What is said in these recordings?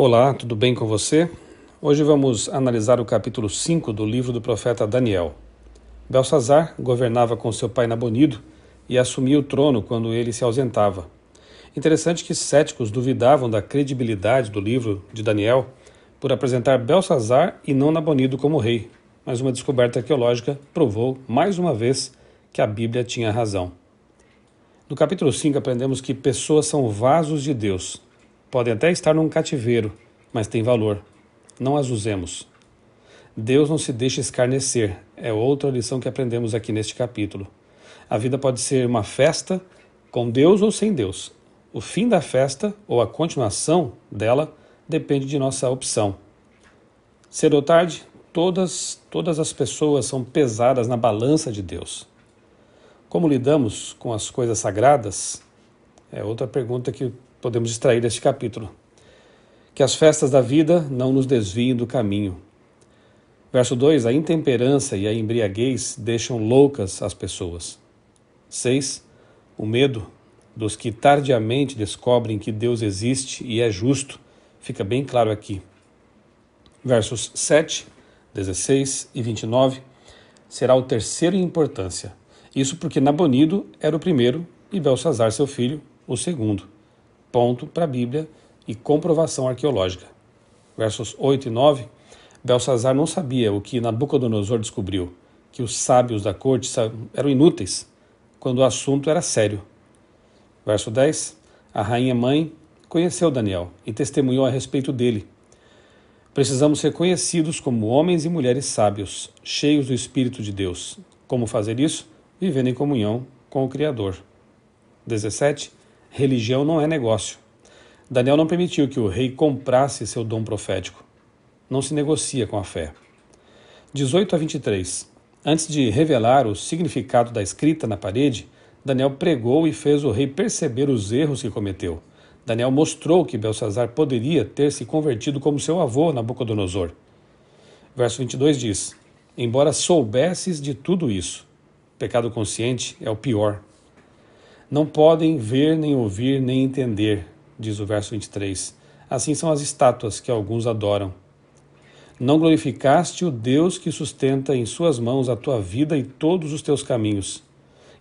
Olá, tudo bem com você? Hoje vamos analisar o capítulo 5 do livro do profeta Daniel. Belsazar governava com seu pai Nabonido e assumia o trono quando ele se ausentava. Interessante que céticos duvidavam da credibilidade do livro de Daniel por apresentar Belsazar e não Nabonido como rei, mas uma descoberta arqueológica provou mais uma vez que a Bíblia tinha razão. No capítulo 5 aprendemos que pessoas são vasos de Deus Podem até estar num cativeiro, mas têm valor. Não as usemos. Deus não se deixa escarnecer é outra lição que aprendemos aqui neste capítulo. A vida pode ser uma festa com Deus ou sem Deus. O fim da festa ou a continuação dela depende de nossa opção. Cedo ou tarde, todas, todas as pessoas são pesadas na balança de Deus. Como lidamos com as coisas sagradas? É outra pergunta que podemos extrair deste capítulo. Que as festas da vida não nos desviem do caminho. Verso 2: A intemperança e a embriaguez deixam loucas as pessoas. 6. O medo dos que tardiamente descobrem que Deus existe e é justo fica bem claro aqui. Versos 7, 16 e 29 será o terceiro em importância. Isso porque Nabonido era o primeiro e Belsazar, seu filho, o segundo. Ponto para a Bíblia e comprovação arqueológica. Versos 8 e 9. Belsazar não sabia o que Nabucodonosor descobriu, que os sábios da corte eram inúteis quando o assunto era sério. Verso 10. A rainha mãe conheceu Daniel e testemunhou a respeito dele. Precisamos ser conhecidos como homens e mulheres sábios, cheios do Espírito de Deus. Como fazer isso? Vivendo em comunhão com o Criador. 17 religião não é negócio. Daniel não permitiu que o rei comprasse seu dom profético. Não se negocia com a fé. 18 a 23. Antes de revelar o significado da escrita na parede, Daniel pregou e fez o rei perceber os erros que cometeu. Daniel mostrou que Belsazar poderia ter se convertido como seu avô Nabucodonosor. Verso 22 diz: Embora soubesses de tudo isso, pecado consciente é o pior não podem ver, nem ouvir, nem entender, diz o verso 23. Assim são as estátuas que alguns adoram. Não glorificaste o Deus que sustenta em suas mãos a tua vida e todos os teus caminhos.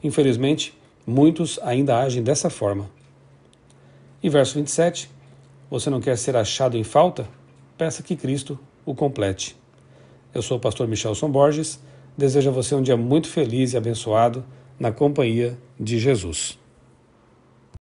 Infelizmente, muitos ainda agem dessa forma. E verso 27: Você não quer ser achado em falta? Peça que Cristo o complete. Eu sou o pastor Michel São Borges. Desejo a você um dia muito feliz e abençoado na companhia de Jesus.